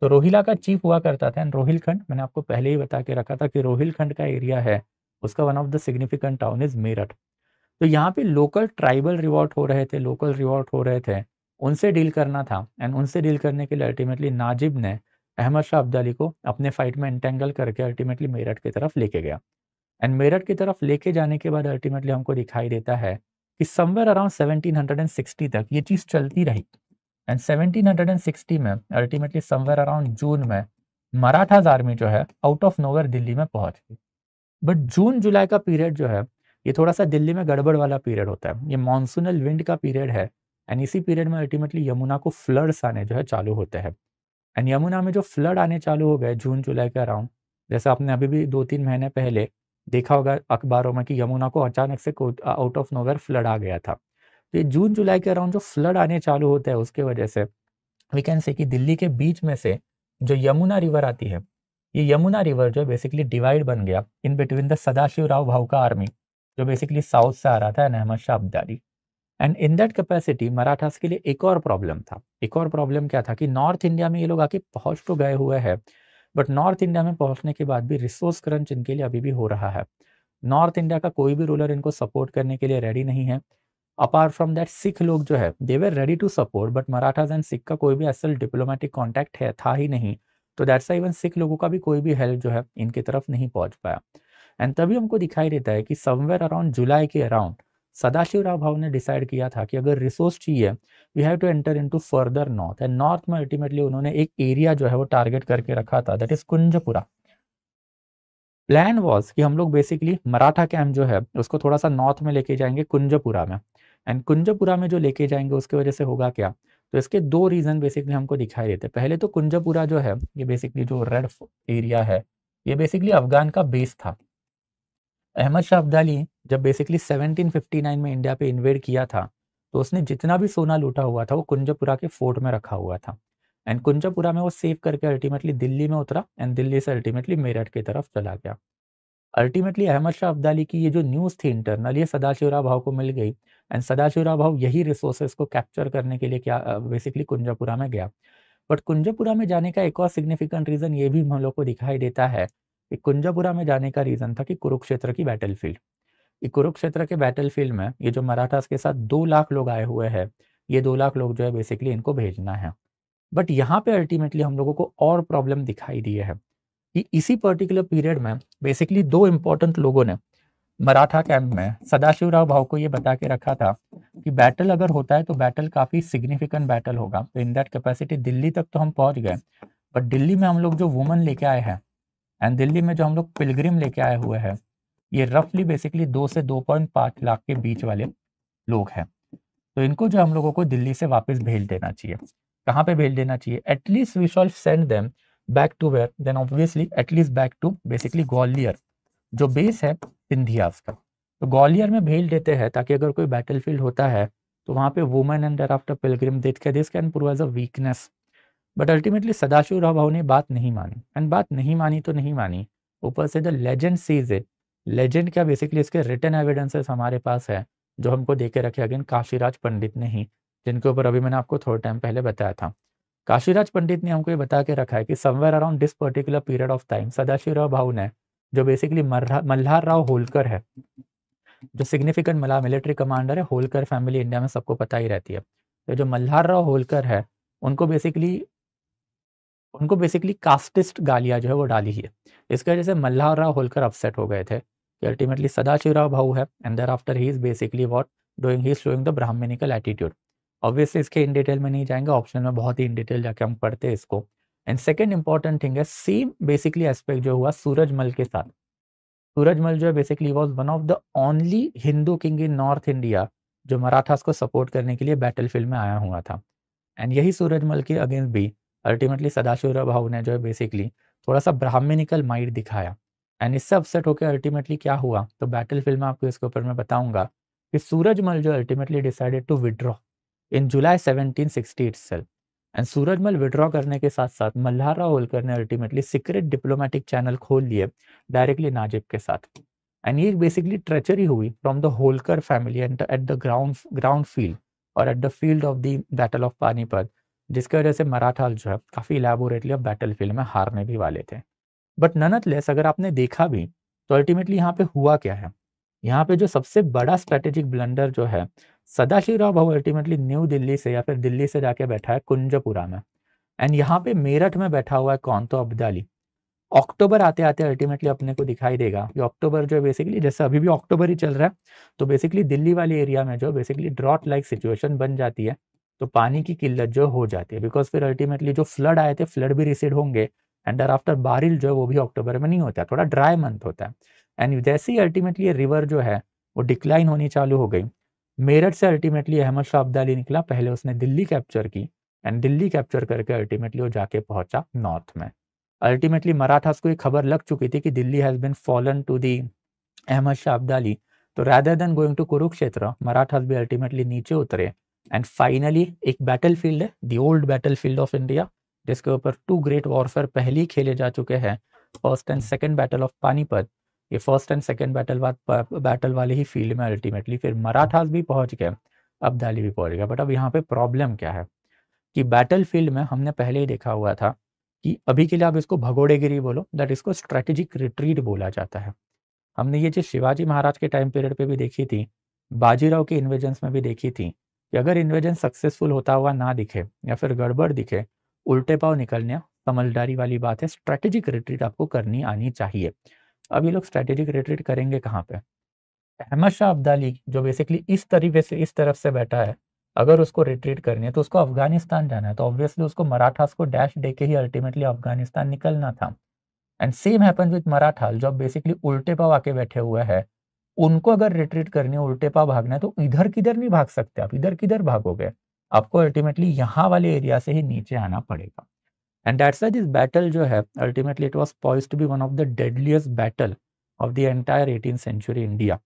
A: तो रोहिला का चीफ हुआ करता था एंड रोहिलखंड मैंने आपको पहले ही बता के रखा था कि रोहिलखंड का एरिया है उसका one of the significant town is Meerut तो यहाँ पे लोकल ट्राइबल रिवॉल्ट हो रहे थे लोकल रिवॉल्ट हो रहे थे उनसे डील करना था एंड उनसे डील करने के लिए अल्टीमेटली नाजिब ने अहमद शाह अब्दाली को अपने फाइट में एंटेंगल करके अल्टीमेटली मेरठ की तरफ लेके गया एंड मेरठ की तरफ लेके जाने के बाद अल्टीमेटली हमको दिखाई देता है कि समवेयर अराउंड 1760 तक ये चीज़ चलती रही एंड 1760 में अल्टीमेटली समवेयर अराउंड जून में मराठाज आर्मी जो है आउट ऑफ नोवेयर दिल्ली में पहुंच गई बट जून जुलाई का पीरियड जो है ये थोड़ा सा दिल्ली में गड़बड़ वाला पीरियड होता है ये मानसूनल विंड का पीरियड है एंड इसी पीरियड में अल्टीमेटली यमुना को फ्लड्स आने जो है चालू होते हैं एंड यमुना में जो फ्लड आने चालू हो गए जून जुलाई के अराउंड जैसे आपने अभी भी दो तीन महीने पहले देखा होगा अखबारों में कि यमुना को अचानक से आउट ऑफ नोवेयर फ्लड आ गया था तो ये जून जुलाई के अराउंड जो फ्लड आने चालू होते हैं उसके वजह से वी कैन से कि दिल्ली के बीच में से जो यमुना रिवर आती है ये यमुना रिवर जो बेसिकली डिवाइड बन गया in between the Sadashiv Rao भावका आर्मी जो बेसिकली साउथ से आ रहा था Ahmad Shah Abdali and in that capacity Marathas के लिए एक और प्रॉब्लम था एक और प्रॉब्लम क्या था कि नॉर्थ इंडिया में ये लोग आके पहुंच तो गए हुए हैं बट नॉर्थ इंडिया में पहुंचने के बाद भी रिसोर्स क्रंच इनके लिए अभी भी हो रहा है नॉर्थ इंडिया का कोई भी रूलर इनको सपोर्ट करने के लिए रेडी नहीं है अपार्ट फ्रॉम दैट सिख लोग जो है they were ready to support but Marathas and Sikh का कोई भी असल डिप्लोमेटिक कॉन्टैक्ट है था ही नहीं तो दैट्स इवन सिख लोगों का भी कोई भी हेल्प जो है इनकी तरफ नहीं पहुंच पाया एंड तभी हमको दिखाई देता है कि समवेयर अराउंड जुलाई के अराउंड सदाशिव राव भाव ने डिसाइड किया था कि अगर रिसोर्स चाहिए we have to enter into further north and north में अल्टीमेटली उन्होंने एक एरिया जो है वो टारगेट करके रखा था that is Kunjpura plan was कि हम लोग बेसिकली मराठा कैम्प जो है उसको थोड़ा सा नॉर्थ में लेके जाएंगे कुंजपुरा में एंड कुंजपुरा में जो लेके जाएंगे उसके वजह से होगा क्या तो इसके दो रीज़न बेसिकली हमको दिखाई देते हैं पहले तो कुंजपुरा जो है ये बेसिकली जो रेड एरिया है ये बेसिकली अफगान का बेस था अहमद शाह अब्दाली जब बेसिकली 1759 में इंडिया पे इन्वेड किया था तो उसने जितना भी सोना लूटा हुआ था वो कुंजपुरा के फोर्ट में रखा हुआ था एंड कुंजपुरा में वो सेव करके अल्टीमेटली दिल्ली में उतरा एंड दिल्ली से अल्टीमेटली मेरठ की तरफ चला गया अल्टीमेटली अहमद शाह अब्दाली की ये जो न्यूज़ थी इंटरनल ये सदाशिवरा भाव को मिल गई एंड सदाशिवरा भाव यही रिसोर्सेस को कैप्चर करने के लिए क्या बेसिकली कुंजापुरा में गया बट कुंजापुरा में जाने का एक और सिग्निफिकेंट रीज़न ये भी हम लोग को दिखाई देता है कि कुंजापुरा में जाने का रीज़न था कि कुरुक्षेत्र की बैटल फील्ड कुरुक्षेत्र के बैटल फील्ड में ये जो मराठास के साथ दो लाख लोग आए हुए हैं ये दो लाख लोग जो है बेसिकली इनको भेजना है बट यहाँ पे अल्टीमेटली हम लोगों को और प्रॉब्लम दिखाई दी है कि इसी पर्टिकुलर पीरियड में बेसिकली दो इम्पोर्टेंट लोगों ने मराठा कैंप में सदाशिवराव भाव को ये बता के रखा था कि बैटल अगर होता है तो बैटल काफ़ी सिग्निफिकेंट बैटल होगा तो इन दैट कैपेसिटी दिल्ली तक तो हम पहुंच गए बट दिल्ली में हम लोग जो वुमन लेके आए हैं एंड दिल्ली में जो हम लोग पिलग्रिम लेके आए हुए हैं ये रफली बेसिकली दो से दो पॉइंट लाख के बीच वाले लोग हैं तो इनको जो हम लोगों को दिल्ली से वापस भेज देना चाहिए कहाँ पे भेज देना चाहिए at least we shall send them back to where then obviously at least back to basically Gwalior जो बेस है सिंधिया उसका तो ग्वालियर में भेज देते हैं ताकि अगर कोई बैटल होता है तो वहाँ पे वुमेन एंड आफ्टर पिलग्रिम देख के this can prove as a weakness but ultimately Sadashiv Rao Bhau ने बात नहीं मानी एंड बात नहीं मानी तो नहीं मानी ऊपर से the legend says it legend क्या बेसिकली इसके रिटर्न एविडेंसेस हमारे पास है जो हमको दे के रखे अगेन काशीराज पंडित ने ही जिनके ऊपर अभी मैंने आपको थोड़े टाइम पहले बताया था काशीराज पंडित ने हमको ये बता के रखा है कि somewhere around this particular period of time Sadashivrao Bhau ने जो बेसिकली मल्हार राव होलकर है जो सिग्निफिकेंट मला मिलिट्री कमांडर है होलकर फैमिली इंडिया में सबको पता ही रहती है तो जो मल्हार राव होलकर है उनको बेसिकली उनको बेसिकली कास्टिस्ट गालियाँ जो है वो डाली है इसकी वजह से मल्हार राव होलकर अपसेट हो गए थे कि अल्टीमेटली सदाशिवराव भाऊ है and there after he is basically what doing he is showing the brahmanical attitude obviously इसके इन डिटेल में नहीं जाएंगे ऑप्शन में बहुत ही इन डिटेल जाके हम पढ़ते हैं इसको एंड सेकेंड इंपॉर्टेंट थिंग है सेम बेसिकली एस्पेक्ट जो हुआ सूरजमल के साथ सूरजमल जो है basically was one of the only Hindu king in north India जो मराठास को सपोर्ट करने के लिए बैटल में आया हुआ था एंड यही सूरजमल के अगेंस्ट भी अल्टीमेटली सदाशिव भाव ने जो है बेसिकली थोड़ा सा ब्राह्मणिकल माइंड दिखाया एंड इससे अपसेट होकर अल्टीमेटली क्या हुआ तो बैटल फिल्म में आपको इसके ऊपर मैं बताऊंगा कि सूरजमल जो ultimately decided to withdraw in July seventeen sixty 1760 itself. And Surajmal withdraw करने के साथ साथ मल्हारा होलकर ने अल्टीमेटली सीक्रेट डिप्लोमेटिक चैनल खोल लिए डायरेक्टली नाजिब के साथ एंड ये बेसिकली ट्रेचरी हुई from the Holkar family and at the ground ground field और at the field of the battle of Panipat जिसकी वजह से मराठा जो है काफ़ी इलेबोरेटली और बैटल फील्ड में हारने भी वाले थे बट ननत लेस अगर आपने देखा भी तो अल्टीमेटली यहाँ पे हुआ क्या है यहाँ पे जो सबसे बड़ा स्ट्रेटेजिक ब्लंडर जो है सदाशिवराव भाऊ अल्टीमेटली न्यू दिल्ली से या फिर दिल्ली से जाके बैठा है कुंजपुरा में एंड यहाँ पे मेरठ में बैठा हुआ है कौन तो अब्दाली अक्टूबर आते आते अल्टीमेटली अपने को दिखाई देगा कि अक्टूबर जो है बेसिकली जैसे अभी भी अक्टूबर ही चल रहा है तो बेसिकली दिल्ली वाली एरिया में जो बेसिकली ड्रॉट लाइक सिचुएशन बन जाती है तो पानी की किल्लत जो हो जाती है बिकॉज फिर अल्टीमेटली जो फ्लड आए थे फ्लड भी रिसीड होंगे एंड आफ्टर बारिश जो है वो भी अक्टूबर में नहीं होता थोड़ा ड्राई मंथ होता है एंड जैसे ही अल्टीमेटली रिवर जो है वो डिक्लाइन होनी चालू हो गई मेरठ से अल्टीमेटली अहमद शाह अब्दाली निकला पहले उसने दिल्ली कैप्चर की एंड दिल्ली कैप्चर करके अल्टीमेटली वो जाके पहुंचा नॉर्थ में अल्टीमेटली मराठास को ये खबर लग चुकी थी कि Delhi has been fallen to the Ahmad Shah Abdali तो rather than going to Kurukshetra Marathas भी अल्टीमेटली नीचे उतरे एंड फाइनली एक बैटल फील्ड है the old battle field of India जिसके ऊपर टू ग्रेट वॉरफेयर पहले ही खेले जा चुके हैं first and second battle of Panipat ये फर्स्ट एंड सेकेंड बैटल बाद बैटल वाले ही फील्ड में अल्टीमेटली फिर मराठास भी पहुंच गए अब दाली भी पहुंच गया बट अब यहाँ पे प्रॉब्लम क्या है कि बैटल फील्ड में हमने पहले ही देखा हुआ था कि अभी के लिए आप इसको भगोड़ेगिरी बोलो दैट इसको स्ट्रेटेजिक रिट्रीट बोला जाता है हमने ये चीज़ शिवाजी महाराज के टाइम पीरियड पे भी देखी थी बाजीराव के इन्वेजन्स में भी देखी थी कि अगर इन्वेजन सक्सेसफुल होता हुआ ना दिखे या फिर गड़बड़ दिखे उल्टे पाव निकलने समझदारी वाली बात है स्ट्रेटेजिक रिट्रीट आपको करनी आनी चाहिए अब ये लोग स्ट्रेटेजिक रिट्रीट करेंगे कहाँ पे अहमद शाह अब्दाली जो बेसिकली इस तरीके से इस तरफ से बैठा है अगर उसको रिट्रीट करनी है तो उसको अफगानिस्तान जाना है तो ऑब्वियसली उसको मराठास को डैश दे के ही अल्टीमेटली अफगानिस्तान निकलना था and same happen with Maratha जो बेसिकली उल्टे पाव आके बैठे हुए हैं उनको अगर रिट्रीट करनी है उल्टे पाव भागना है तो इधर किधर नहीं भाग सकते आप इधर किधर भागोगे आपको अल्टीमेटली यहाँ वाले एरिया से ही नीचे आना पड़ेगा एंड दैट्स दिस बैटल जो है ultimately it was poised to be one of the deadliest battle of the entire eighteen century India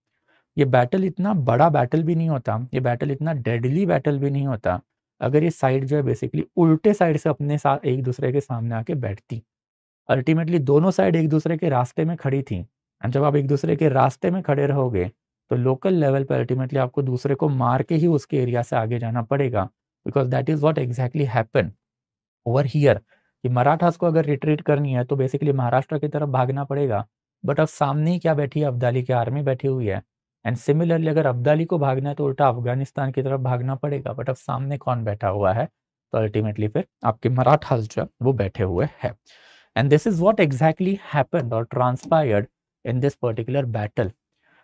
A: ये बैटल इतना बड़ा बैटल भी नहीं होता ये बैटल इतना डेडली बैटल भी नहीं होता अगर ये साइड जो है बेसिकली उल्टे साइड से अपने साथ एक दूसरे के सामने आके बैठती अल्टीमेटली दोनों साइड एक दूसरे के रास्ते में खड़ी थी एंड जब आप एक दूसरे के रास्ते में खड़े रहोगे तो लोकल लेवल पर अल्टीमेटली आपको दूसरे को मार के ही उसके एरिया से आगे जाना पड़ेगा because that is what exactly happen over here कि मराठास को अगर रिट्रीट करनी है तो बेसिकली महाराष्ट्र की तरफ भागना पड़ेगा बट अब सामने ही क्या बैठी है अब्दाली की आर्मी बैठी हुई है एंड सिमिलरली अगर अब्दाली को भागना है तो उल्टा अफगानिस्तान की तरफ भागना पड़ेगा बट अब सामने कौन बैठा हुआ है तो अल्टीमेटली फिर आपके मराठास जो है वो बैठे हुए है and this is what exactly happen और transpired in this particular battle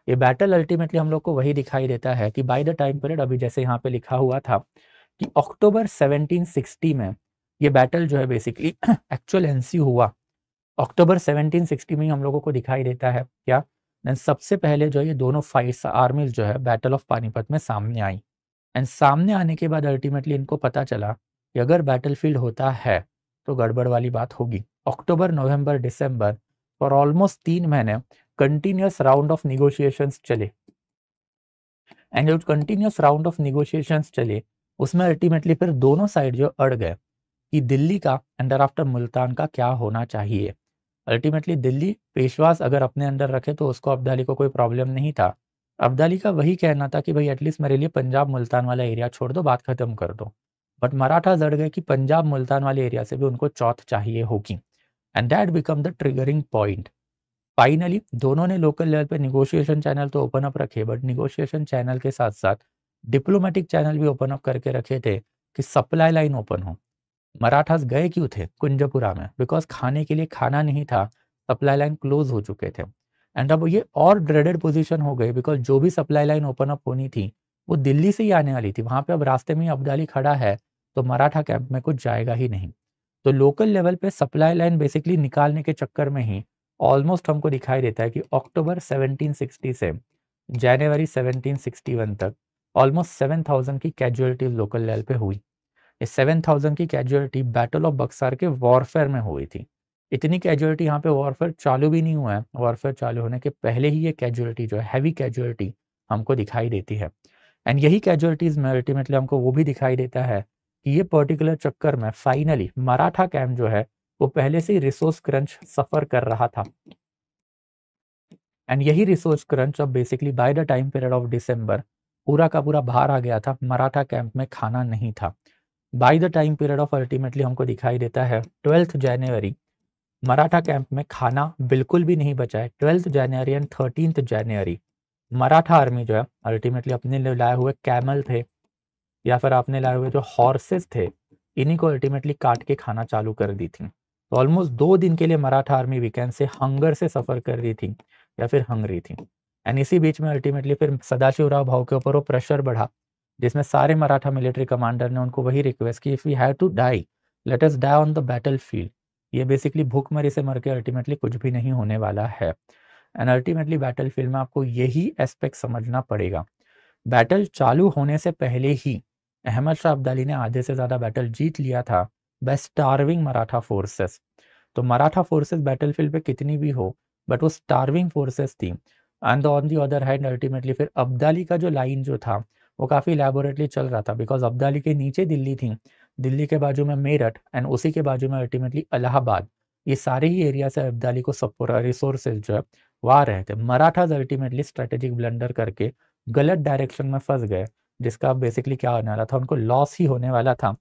A: ये बैटल अल्टीमेटली हम लोग को वही दिखाई देता है कि बाई द टाइम पीरियड अभी जैसे यहाँ पे लिखा हुआ था कि अक्टूबर 1760 में ये बैटल जो है बेसिकली एक्चुअल एनसी हुआ अक्टूबर 1760 में हम लोगों को दिखाई देता है क्या एंड सबसे पहले जो है ये दोनों फाइट्स आर्मीज जो है बैटल ऑफ पानीपत में सामने आई एंड सामने आने के बाद अल्टीमेटली इनको पता चला कि अगर बैटलफील्ड होता है तो गड़बड़ वाली बात होगी अक्टूबर नवंबर दिसंबर और ऑलमोस्ट तीन महीने कंटिन्यूस राउंड ऑफ निगोशिएशंस चले एंड जो कंटिन्यूस राउंड ऑफ निगोशिएशंस चले उसमें अल्टीमेटली फिर दोनों साइड जो अड़ गए कि दिल्ली का अंडर आफ्टर मुल्तान का क्या होना चाहिए अल्टीमेटली दिल्ली पेशवास अगर अपने अंडर रखे तो उसको अब्दाली को कोई प्रॉब्लम नहीं था अब्दाली का वही कहना था कि भाई एटलीस्ट मेरे लिए पंजाब मुल्तान वाला एरिया छोड़ दो बात खत्म कर दो बट मराठा जड़ गए कि पंजाब मुल्तान वाले एरिया से भी उनको चौथ चाहिए होगी and that become the triggering point finally दोनों ने लोकल लेवल पे निगोशिएशन चैनल तो ओपन अप रखे बट निगोशिएशन चैनल के साथ साथ डिप्लोमेटिक चैनल भी ओपन अप करके रखे थे कि सप्लाई लाइन ओपन हो मराठास गए क्यों थे कुंजपुरा में बिकॉज खाने के लिए खाना नहीं था सप्लाई लाइन क्लोज हो चुके थे एंड अब ये और ड्रेडेड पोजीशन हो गई बिकॉज जो भी सप्लाई लाइन ओपन अप होनी थी वो दिल्ली से ही आने वाली थी वहाँ पे अब रास्ते में अब्दाली खड़ा है तो मराठा कैंप में कुछ जाएगा ही नहीं तो लोकल लेवल पे सप्लाई लाइन बेसिकली निकालने के चक्कर में ही ऑलमोस्ट हमको दिखाई देता है कि अक्टूबर 1760 से जनवरी 1761 तक ऑलमोस्ट 7000 की कैजुअलिटीज लोकल लेवल पे हुई सेवन थाउजेंड की कैजुअलिटी बैटल ऑफ बक्सार के वॉरफेयर में हुई थी इतनी कैजुअलिटी यहाँ पे वॉरफेयर चालू भी नहीं हुआ है वॉरफेयर चालू होने के पहले ही ये कैजुअलिटी जो हैवी कैजुअलिटी हमको दिखाई देती है एंड यही कैजुअलिटीज में अल्टीमेटली हमको वो भी दिखाई देता है कि ये पर्टिकुलर चक्कर में फाइनली मराठा कैम्प जो है वो पहले से ही रिसोर्स क्रंच सफर कर रहा था एंड यही रिसोर्स क्रंच अब basically by the time period of December पूरा का पूरा बाहर आ गया था मराठा कैंप में खाना नहीं था by the time period of ultimately हमको दिखाई देता है ट्वेल्थ जनवरी मराठा कैंप में खाना बिल्कुल भी नहीं बचा है twelfth January and thirteen January Maratha army जो है अल्टीमेटली अपने लाए हुए कैमल थे या फिर आपने लाए हुए जो हॉर्सेस थे इन्हीं को अल्टीमेटली काट के खाना चालू कर दी थी तो ऑलमोस्ट दो दिन के लिए मराठा आर्मी वीकेंड से हंगर से सफ़र कर रही थी या फिर हंगरी थी एंड इसी बीच में अल्टीमेटली फिर सदाशिवराव भाव के ऊपर वो प्रेशर बढ़ा जिसमें सारे मराठा मिलिट्री कमांडर ने उनको वही रिक्वेस्ट की if you have to die let us die on the battle field ये बेसिकली भूखमरी से मर के अल्टीमेटली कुछ भी नहीं होने वाला है एंड अल्टीमेटली बैटल फील्ड में आपको यही एस्पेक्ट समझना पड़ेगा बैटल चालू होने से पहले ही अहमद शाह अब्दाली ने आधे से ज़्यादा बैटल जीत लिया था बाय स्टार्विंग मराठा फोर्सेस तो मराठा फोर्सेस बैटल फील्ड पर कितनी भी हो बट वो स्टार्विंग फोर्सेस थी and on the other hand ultimately फिर अब्दाली का जो लाइन जो था वो काफ़ी इलेबोरेटली चल रहा था बिकॉज अब्दाली के नीचे दिल्ली थी दिल्ली के बाजू में मेरठ एंड उसी के बाजू में अल्टीमेटली अलाहाबाद ये सारे ही एरिया से अब्दाली को सपोर्ट रिसोर्सेज जो है वहाँ रहे थे मराठाज अल्टीमेटली स्ट्रेटेजिक ब्लंडर करके गलत डायरेक्शन में फंस गए जिसका बेसिकली क्या होने वाला था उनको लॉस ही होने वाला था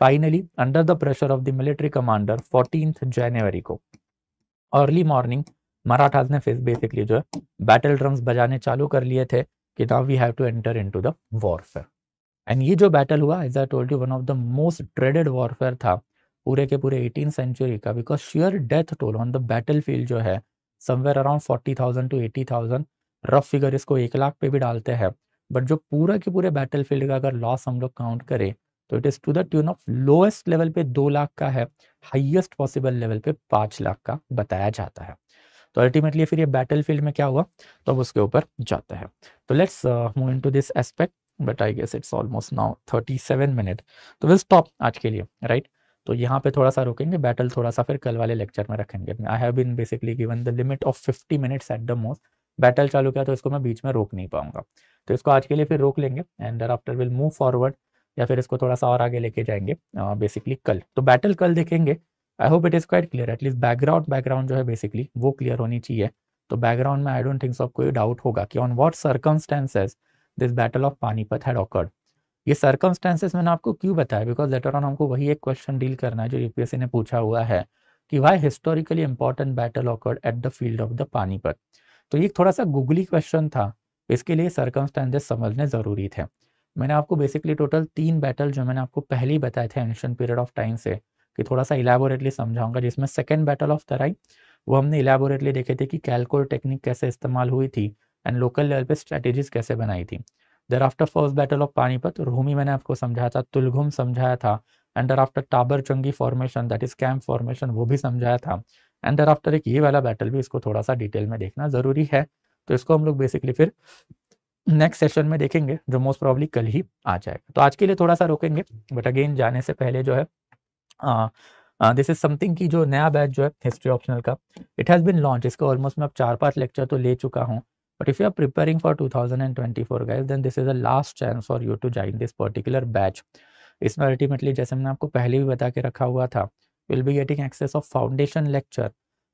A: finally under the pressure of the military commander fourteen January को अर्ली मॉर्निंग मराठाज ने फिर बेसिकली जो है बैटल ड्रम्स बजाने चालू कर लिए थे कि now we have to enter into the warfare and ये जो बैटल हुआ is I told you one of the most dreaded warfare था पूरे के पूरे एटीन सेंचुरी का because sure death toll on the battle field जो है somewhere around forty thousand to eighty thousand rough figure इसको एक लाख पे भी डालते हैं बट जो पूरा के पूरे बैटल फील्ड का अगर लॉस हम लोग काउंट करें तो it is to the tune of lowest level पे दो लाख का है हाइएस्ट पॉसिबल लेवल पे पांच लाख का बताया जाता है तो अल्टीमेटली फिर ये बैटल फील्ड में क्या हुआ तो अब उसके ऊपर जाता है तो let's move into this aspect but I guess it's almost now thirty seven minute तो विल स्टॉप आज के लिए राइट right? तो यहाँ पे थोड़ा सा रुकेंगे बैटल थोड़ा सा फिर कल वाले लेक्चर में रखेंगे I have been basically given the limit of fifty minutes at the most battle चालू किया तो इसको मैं बीच में रोक नहीं पाऊंगा तो इसको आज के लिए फिर रोक लेंगे and there after will move forward या फिर इसको थोड़ा सा और आगे लेके जाएंगे बेसिकली uh, कल तो बैटल कल देखेंगे I hope it is quite clear at least background background जो है बेसिकली वो क्लियर होनी चाहिए तो बैकग्राउंड में आई डोंट थिंक सो कोई डाउट होगा कि on what circumstances this battle of Panipat had occurred ये सर्कमस्टेंसेज मैंने आपको क्यों बताया बिकॉज लेटर ऑन हमको वही एक क्वेश्चन डील करना है जो यूपीएससी ने पूछा हुआ है कि why historically important battle occurred at the field of the Panipat तो ये थोड़ा सा गूगली क्वेश्चन था इसके लिए सर्कमस्टेंसेज समझने ज़रूरी थे मैंने आपको बेसिकली टोटल तीन बैटल जो मैंने आपको पहले ही बताए थे एंशंट पीरियड ऑफ टाइम से कि थोड़ा सा इलेबोरेटली समझाऊंगा जिसमें सेकेंड बैटल ऑफ तराई वो हमने इलेबोरेटली देखे थे कि कैलकुल टेक्निक कैसे इस्तेमाल हुई थी एंड लोकल लेवल पे स्ट्रेटेजीज कैसे बनाई थी there after first battle of Panipat Rumi मैंने आपको समझाया था तुलघुम समझाया था एंड दर आफ्टर टाबर चंगी formation that is camp formation वो भी समझाया था एंड दर आफ्टर एक ये वाला बैटल भी इसको थोड़ा सा डिटेल में देखना ज़रूरी है तो इसको हम लोग बेसिकली फिर नेक्स्ट सेशन में देखेंगे जो मोस्ट प्रॉब्ली कल ही आ जाएगा तो आज के लिए थोड़ा सा रोकेंगे बट अगेन जाने से पहले जो है दिस इज समथिंग की जो नया बैच जो है हिस्ट्री ऑप्शनल का इट हैज़ बिन लॉन्च इसका ऑलमोस्ट मैं अब चार पांच लेक्चर तो ले चुका हूँ but if you are preparing for two thousand and twenty four guys then this is a last chance for you to join this particular batch इसमें अल्टीमेटली जैसे मैंने आपको पहले भी बता के रखा हुआ था will be getting access of foundation lecture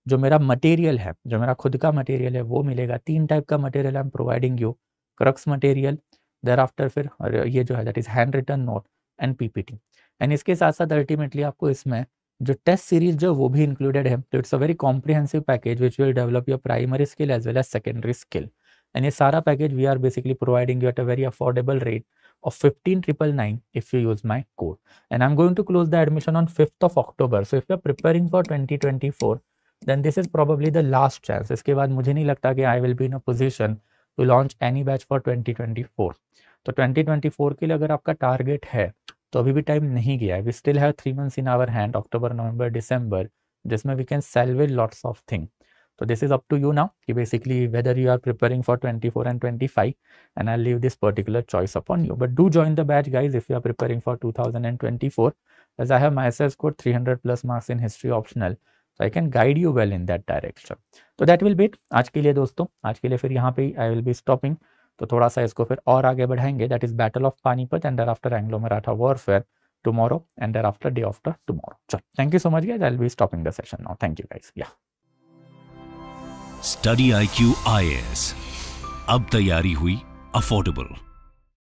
A: जो मेरा मटेरियल है जो मेरा खुद का मटेरियल है वो मिलेगा तीन टाइप का material I am providing you crux material thereafter फिर ये जो है that is hand written note and PPT and इसके साथ साथ अल्टीमेटली आपको इसमें जो टेस्ट सीरीज जो वो भी इंक्लूडेड है तो it's a very comprehensive package which will develop your primary skill as well as secondary skill and ये सारा package we are basically providing you at a very affordable rate of fifteen triple nine if you use my code and I am going to close the admission on fifth of on so if you are preparing for twenty twenty four then this is probably the last chance इसके बाद मुझे नहीं लगता कि I will be in a position to launch any batch for twenty twenty four तो twenty twenty four के लिए अगर आपका टारगेट है तो अभी भी टाइम नहीं गया है we still have three months in our hand October November December जिसमें we can salvage lots of thing तो this is up to you now कि basically whether you are preparing for twenty four and twenty five and I leave this particular choice upon you but do join the batch guys if you are preparing for as I have myself को three hundred plus marks in history optional so I can guide you well in that direction तो that will be it आज के लिए दोस्तों आज के लिए फिर यहाँ पे आई विल बी स्टॉपिंग तो थोड़ा सा इसको फिर और आगे बढ़ाएंगे that is battle of Panipat and after Anglo Maratha warfare tomorrow and after day after tomorrow चल thank you so much guys I will be stopping the session now thank you guys या स्टडी आईक्यू आईएएस अब तैयारी हुई affordable